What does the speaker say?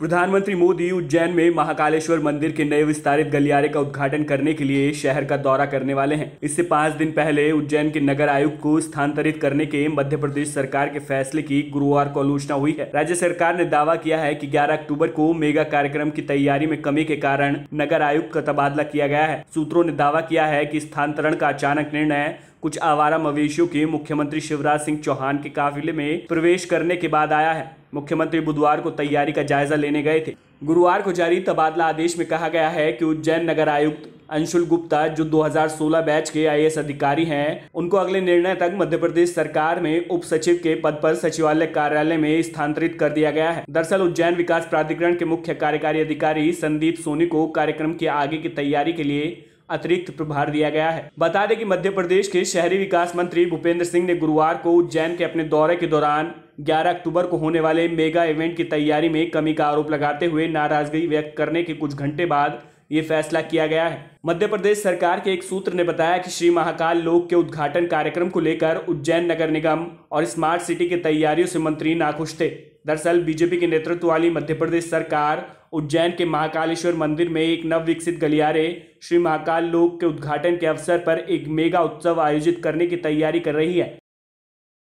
प्रधानमंत्री मोदी उज्जैन में महाकालेश्वर मंदिर के नए विस्तारित गलियारे का उद्घाटन करने के लिए शहर का दौरा करने वाले हैं इससे पाँच दिन पहले उज्जैन के नगर आयुक्त को स्थानांतरित करने के मध्य प्रदेश सरकार के फैसले की गुरुवार को आलोचना हुई है राज्य सरकार ने दावा किया है कि 11 अक्टूबर को मेगा कार्यक्रम की तैयारी में कमी के कारण नगर आयुक्त का तबादला किया गया है सूत्रों ने दावा किया है की स्थानांतरण का अचानक निर्णय कुछ आवारा मवेशियों के मुख्यमंत्री शिवराज सिंह चौहान के काफिले में प्रवेश करने के बाद आया है मुख्यमंत्री बुधवार को तैयारी का जायजा लेने गए थे गुरुवार को जारी तबादला आदेश में कहा गया है कि उज्जैन नगर आयुक्त अंशुल गुप्ता जो 2016 बैच के आई अधिकारी हैं उनको अगले निर्णय तक मध्य प्रदेश सरकार में उप सचिव के पद पर सचिवालय कार्यालय में स्थानांतरित कर दिया गया है दरअसल उज्जैन विकास प्राधिकरण के मुख्य कार्यकारी अधिकारी संदीप सोनी को कार्यक्रम के आगे की तैयारी के लिए अतिरिक्त प्रभार दिया गया है बता दें कि मध्य प्रदेश के शहरी विकास मंत्री भूपेंद्र सिंह ने गुरुवार को उज्जैन के अपने दौरे के दौरान 11 अक्टूबर को होने वाले मेगा इवेंट की तैयारी में कमी का आरोप लगाते हुए नाराजगी व्यक्त करने के कुछ घंटे बाद ये फैसला किया गया है मध्य प्रदेश सरकार के एक सूत्र ने बताया कि श्री महाकाल लोक के उद्घाटन कार्यक्रम को लेकर उज्जैन नगर निगम और स्मार्ट सिटी की तैयारियों से मंत्री नाखुश थे दरअसल बीजेपी के नेतृत्व वाली मध्य प्रदेश सरकार उज्जैन के महाकालेश्वर मंदिर में एक नव विकसित गलियारे श्री महाकाल लोक के उद्घाटन के अवसर पर एक मेगा उत्सव आयोजित करने की तैयारी कर रही है